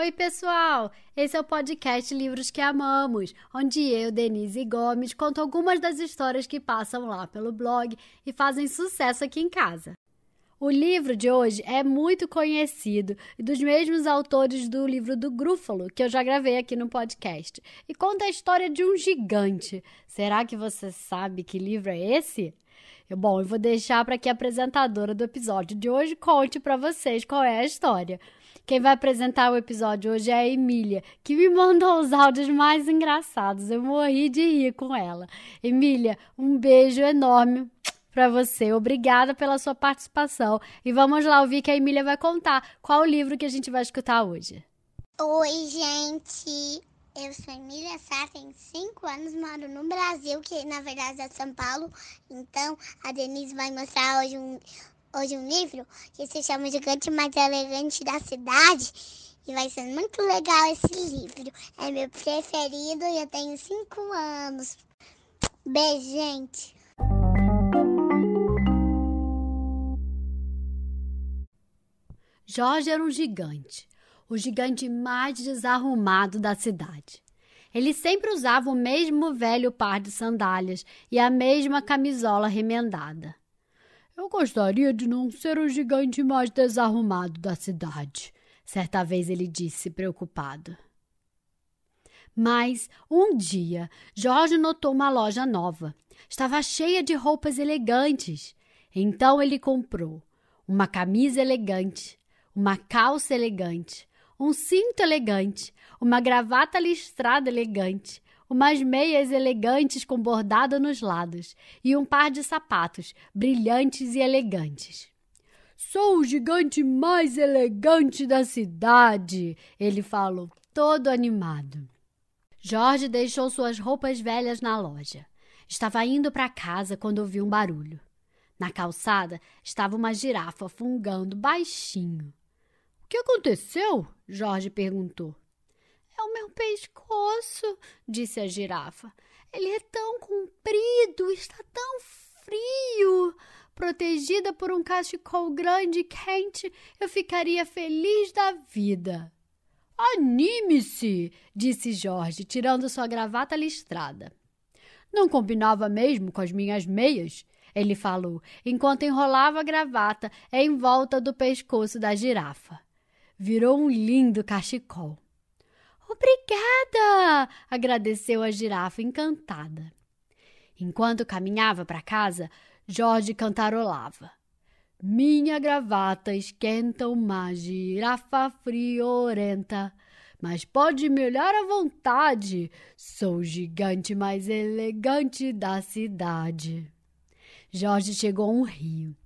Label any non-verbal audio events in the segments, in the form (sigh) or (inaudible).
Oi, pessoal! Esse é o podcast Livros que Amamos, onde eu, Denise Gomes, conto algumas das histórias que passam lá pelo blog e fazem sucesso aqui em casa. O livro de hoje é muito conhecido e dos mesmos autores do livro do Grúfalo, que eu já gravei aqui no podcast, e conta a história de um gigante. Será que você sabe que livro é esse? Eu, bom, eu vou deixar para que a apresentadora do episódio de hoje conte para vocês qual é a história. Quem vai apresentar o episódio hoje é a Emília, que me mandou os áudios mais engraçados. Eu morri de rir com ela. Emília, um beijo enorme para você. Obrigada pela sua participação. E vamos lá ouvir que a Emília vai contar qual o livro que a gente vai escutar hoje. Oi, gente. Eu sou Emília Sá, tenho 5 anos, moro no Brasil, que na verdade é São Paulo. Então, a Denise vai mostrar hoje um, hoje um livro que se chama O Gigante Mais Elegante da Cidade. E vai ser muito legal esse livro. É meu preferido e eu tenho 5 anos. Beijo, gente! Jorge era um gigante, o gigante mais desarrumado da cidade. Ele sempre usava o mesmo velho par de sandálias e a mesma camisola remendada. Eu gostaria de não ser o gigante mais desarrumado da cidade, certa vez ele disse preocupado. Mas um dia Jorge notou uma loja nova. Estava cheia de roupas elegantes. Então ele comprou uma camisa elegante, uma calça elegante, um cinto elegante, uma gravata listrada elegante, umas meias elegantes com bordado nos lados e um par de sapatos brilhantes e elegantes. Sou o gigante mais elegante da cidade, ele falou, todo animado. Jorge deixou suas roupas velhas na loja. Estava indo para casa quando ouviu um barulho. Na calçada estava uma girafa fungando baixinho. O que aconteceu? Jorge perguntou. É o meu pescoço, disse a girafa. Ele é tão comprido, está tão frio. Protegida por um cachecol grande e quente, eu ficaria feliz da vida. Anime-se, disse Jorge, tirando sua gravata listrada. Não combinava mesmo com as minhas meias, ele falou, enquanto enrolava a gravata em volta do pescoço da girafa. Virou um lindo cachecol. Obrigada! agradeceu a girafa encantada. Enquanto caminhava para casa, Jorge cantarolava. Minha gravata esquenta uma girafa friorenta, mas pode me olhar à vontade, sou o gigante mais elegante da cidade. Jorge chegou a um rio.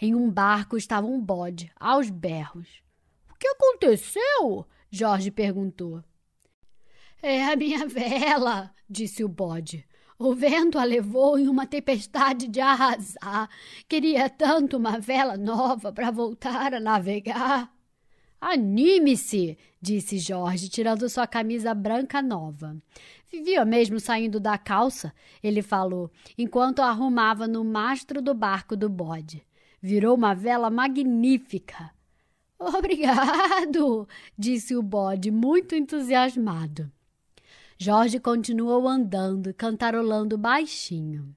Em um barco estava um bode, aos berros. O que aconteceu? Jorge perguntou. É a minha (laughs) vela, disse o bode. O vento a levou em uma tempestade de arrasar. Queria tanto uma vela nova para voltar a navegar. Anime-se, disse Jorge, tirando sua camisa branca nova. Vivia mesmo saindo da calça, ele falou, enquanto arrumava no mastro do barco do bode. Virou uma vela magnífica. Obrigado, (laughs) disse o bode, muito entusiasmado. Jorge continuou andando, cantarolando baixinho.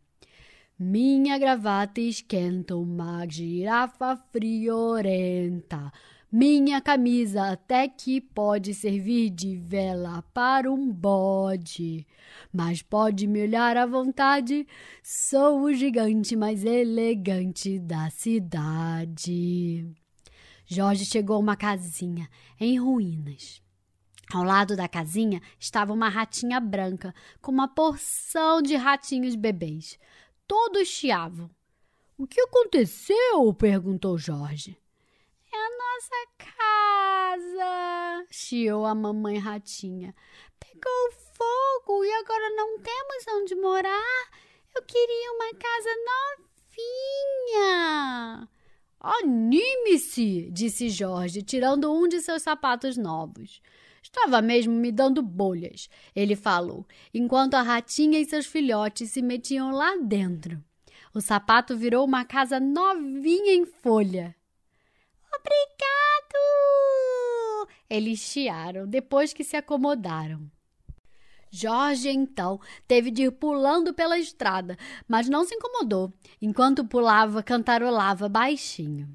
Minha gravata esquenta uma girafa friorenta. Minha camisa até que pode servir de vela para um bode. Mas pode me olhar à vontade, sou o gigante mais elegante da cidade. Jorge chegou a uma casinha em ruínas. Ao lado da casinha estava uma ratinha branca, com uma porção de ratinhos bebês. Todos chiavam. O que aconteceu? perguntou Jorge. É a nossa casa, chiou a mamãe ratinha. Pegou fogo e agora não temos onde morar. Eu queria uma casa novinha. Anime-se, disse Jorge, tirando um de seus sapatos novos. Estava mesmo me dando bolhas, ele falou, enquanto a ratinha e seus filhotes se metiam lá dentro. O sapato virou uma casa novinha em folha. Obrigado! Eles chiaram depois que se acomodaram. Jorge, então, teve de ir pulando pela estrada, mas não se incomodou, enquanto pulava, cantarolava baixinho.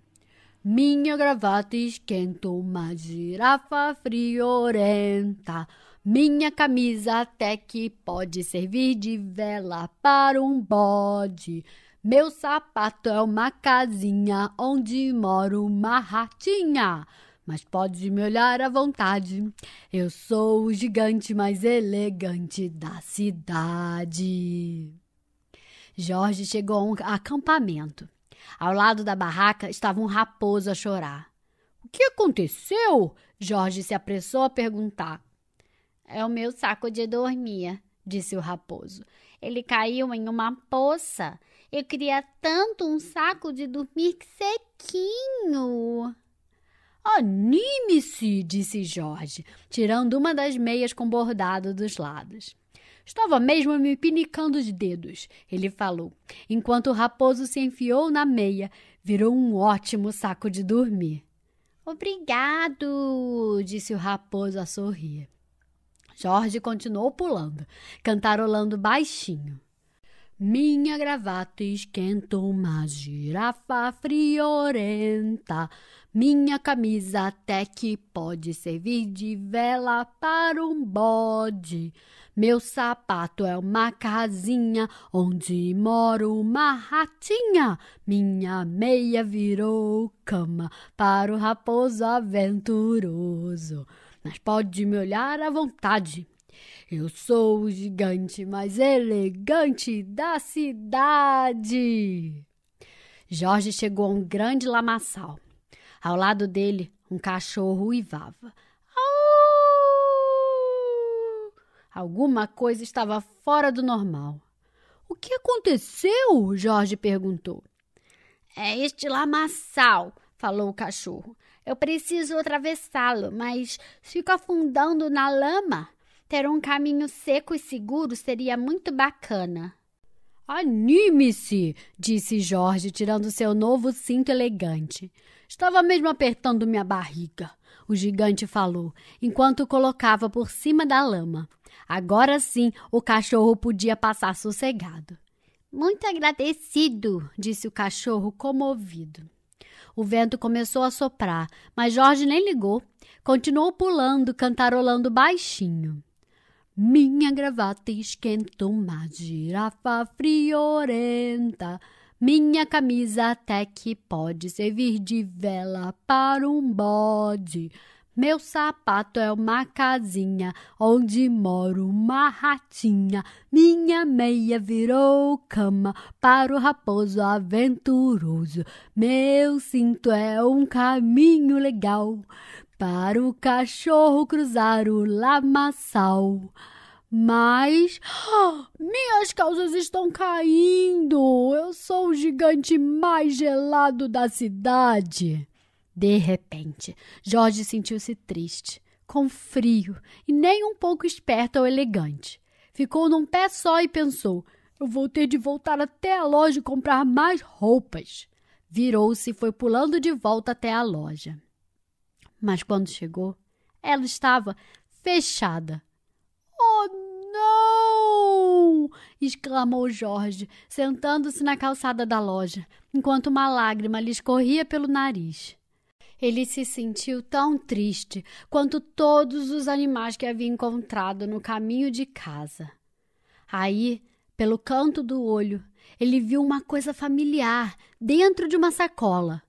Minha gravata esquenta uma girafa friorenta. Minha camisa até que pode servir de vela para um bode. Meu sapato é uma casinha onde mora uma ratinha. Mas pode me olhar à vontade. Eu sou o gigante mais elegante da cidade. Jorge chegou a um acampamento. Ao lado da barraca estava um raposo a chorar. O que aconteceu? Jorge se apressou a perguntar. É o meu saco de dormir, disse o raposo. Ele caiu em uma poça. Eu queria tanto um saco de dormir sequinho. Anime-se, disse Jorge, tirando uma das meias com bordado dos lados. Estava mesmo me pinicando os dedos, ele falou, enquanto o raposo se enfiou na meia. Virou um ótimo saco de dormir. Obrigado, disse o raposo a sorrir. Jorge continuou pulando, cantarolando baixinho. Minha gravata esquenta uma girafa friorenta. Minha camisa até que pode servir de vela para um bode. Meu sapato é uma casinha onde mora uma ratinha. Minha meia virou cama para o raposo aventuroso. Mas pode me olhar à vontade eu sou o gigante mais elegante da cidade. Jorge chegou a um grande lamaçal. Ao lado dele, um cachorro uivava. Au! Alguma coisa estava fora do normal. O que aconteceu? Jorge perguntou. É este lamaçal, falou o cachorro. Eu preciso atravessá-lo, mas fico afundando na lama. Ter um caminho seco e seguro seria muito bacana. Anime-se! disse Jorge, tirando seu novo cinto elegante. Estava mesmo apertando minha barriga, o gigante falou, enquanto o colocava por cima da lama. Agora sim o cachorro podia passar sossegado. Muito agradecido, disse o cachorro, comovido. O vento começou a soprar, mas Jorge nem ligou. Continuou pulando, cantarolando baixinho. Minha gravata esquentou uma girafa friorenta. Minha camisa até que pode servir de vela para um bode. Meu sapato é uma casinha onde mora uma ratinha. Minha meia virou cama para o raposo aventuroso. Meu cinto é um caminho legal para o cachorro cruzar o lamaçal. Mas oh, minhas calças estão caindo. Eu sou o gigante mais gelado da cidade. De repente, Jorge sentiu-se triste, com frio e nem um pouco esperto ou elegante. Ficou num pé só e pensou: eu vou ter de voltar até a loja e comprar mais roupas. Virou-se e foi pulando de volta até a loja. Mas quando chegou, ela estava fechada. Oh, não! exclamou Jorge, sentando-se na calçada da loja, enquanto uma lágrima lhe escorria pelo nariz. Ele se sentiu tão triste quanto todos os animais que havia encontrado no caminho de casa. Aí, pelo canto do olho, ele viu uma coisa familiar dentro de uma sacola.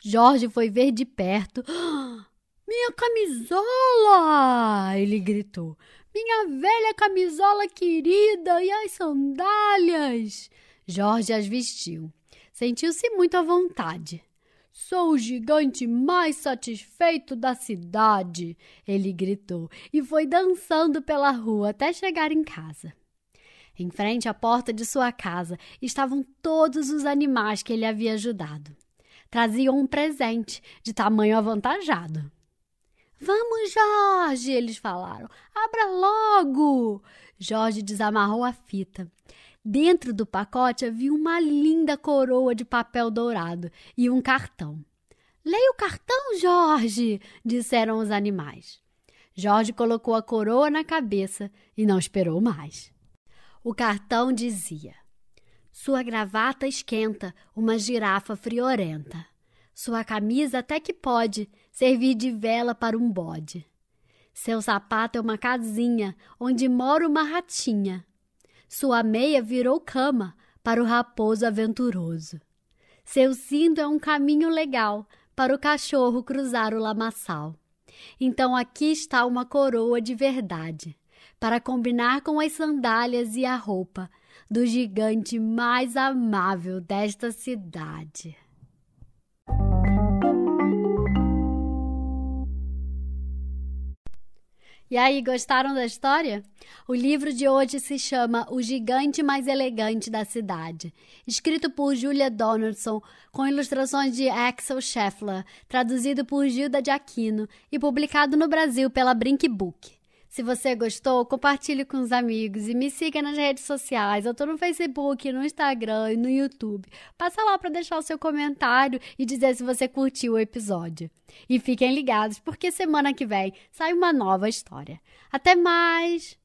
Jorge foi ver de perto. (gasps) Ah, minha camisola! Ele gritou. Minha velha camisola querida e as sandálias! Jorge as vestiu. Sentiu-se muito à vontade. Sou o gigante mais satisfeito da cidade! Ele gritou e foi dançando pela rua até chegar em casa. Em frente à porta de sua casa estavam todos os animais que ele havia ajudado. Traziam um presente de tamanho avantajado. Vamos, Jorge! Eles falaram. Abra logo! Jorge desamarrou a fita. Dentro do pacote havia uma linda coroa de papel dourado e um cartão. Leia o cartão, Jorge! disseram os animais. Jorge colocou a coroa na cabeça e não esperou mais. O cartão dizia: Sua gravata esquenta uma girafa friorenta. Sua camisa até que pode servir de vela para um bode. Seu sapato é uma casinha onde mora uma ratinha. Sua meia virou cama para o raposo aventuroso. Seu cinto é um caminho legal para o cachorro cruzar o lamaçal. Então aqui está uma coroa de verdade, para combinar com as sandálias e a roupa do gigante mais amável desta cidade. E aí, gostaram da história? O livro de hoje se chama O Gigante Mais Elegante da Cidade, escrito por Julia Donaldson, com ilustrações de Axel Scheffler, traduzido por Gilda de Aquino e publicado no Brasil pela Brinkbook. Book. Se você gostou, compartilhe com os amigos e me siga nas redes sociais. Eu tô no Facebook, no Instagram e no YouTube. Passa lá para deixar o seu comentário e dizer se você curtiu o episódio. E fiquem ligados, porque semana que vem sai uma nova história. Até mais!